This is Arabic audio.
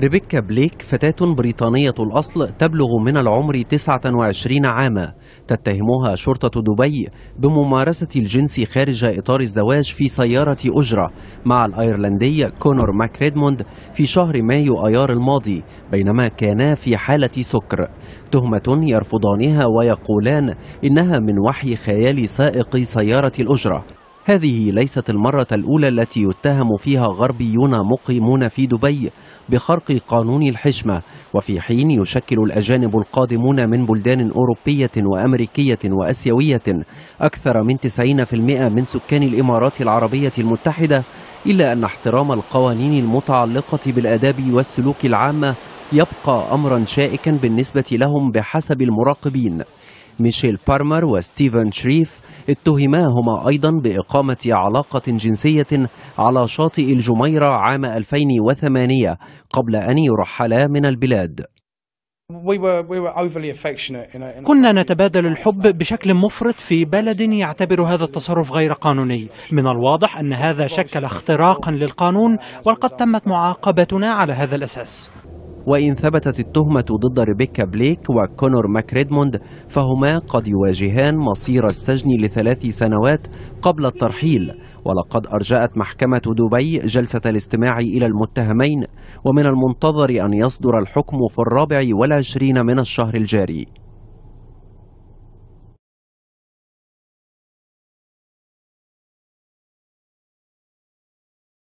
ريبيكا بليك فتاة بريطانية الأصل تبلغ من العمر 29 عاما تتهمها شرطة دبي بممارسة الجنس خارج إطار الزواج في سيارة أجرة مع الأيرلندي كونور ماكريدموند في شهر مايو أيار الماضي بينما كانا في حالة سكر تهمة يرفضانها ويقولان إنها من وحي خيال سائق سيارة الأجرة هذه ليست المرة الأولى التي يتهم فيها غربيون مقيمون في دبي بخرق قانون الحشمة وفي حين يشكل الأجانب القادمون من بلدان أوروبية وأمريكية وأسيوية أكثر من 90% من سكان الإمارات العربية المتحدة إلا أن احترام القوانين المتعلقة بالآداب والسلوك العامة يبقى أمرا شائكا بالنسبة لهم بحسب المراقبين ميشيل بارمر وستيفن شريف اتهماهما أيضا بإقامة علاقة جنسية على شاطئ الجميرة عام 2008 قبل أن يرحلا من البلاد كنا نتبادل الحب بشكل مفرط في بلد يعتبر هذا التصرف غير قانوني من الواضح أن هذا شكل اختراقا للقانون ولقد تمت معاقبتنا على هذا الأساس وإن ثبتت التهمة ضد ريبيكا بليك وكونور ماكريدموند فهما قد يواجهان مصير السجن لثلاث سنوات قبل الترحيل ولقد أرجأت محكمة دبي جلسة الاستماع إلى المتهمين ومن المنتظر أن يصدر الحكم في الرابع والعشرين من الشهر الجاري